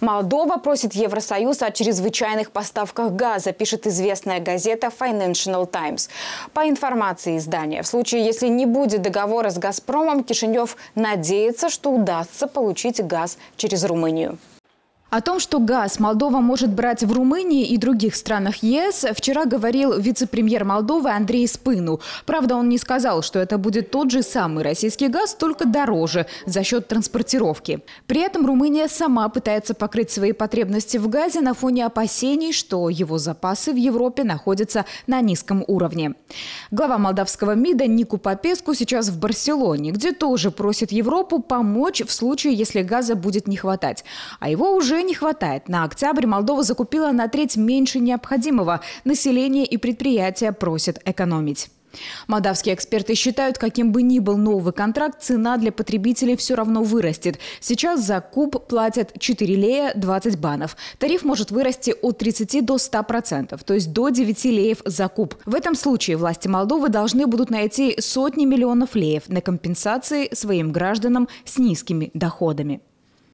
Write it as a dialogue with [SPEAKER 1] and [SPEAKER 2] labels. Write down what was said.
[SPEAKER 1] Молдова просит Евросоюз о чрезвычайных поставках газа, пишет известная газета Financial Times. По информации издания, в случае, если не будет договора с «Газпромом», Кишинев надеется, что удастся получить газ через Румынию. О том, что газ Молдова может брать в Румынии и других странах ЕС, вчера говорил вице-премьер Молдовы Андрей Спыну. Правда, он не сказал, что это будет тот же самый российский газ, только дороже за счет транспортировки. При этом Румыния сама пытается покрыть свои потребности в газе на фоне опасений, что его запасы в Европе находятся на низком уровне. Глава молдавского МИДа Нику Попеску сейчас в Барселоне, где тоже просит Европу помочь в случае, если газа будет не хватать. А его уже уже не хватает. На октябрь Молдова закупила на треть меньше необходимого. Население и предприятия просят экономить. Молдавские эксперты считают, каким бы ни был новый контракт, цена для потребителей все равно вырастет. Сейчас за куб платят 4 лея 20 банов. Тариф может вырасти от 30 до 100%, процентов, то есть до 9 леев за куб. В этом случае власти Молдовы должны будут найти сотни миллионов леев на компенсации своим гражданам с низкими доходами.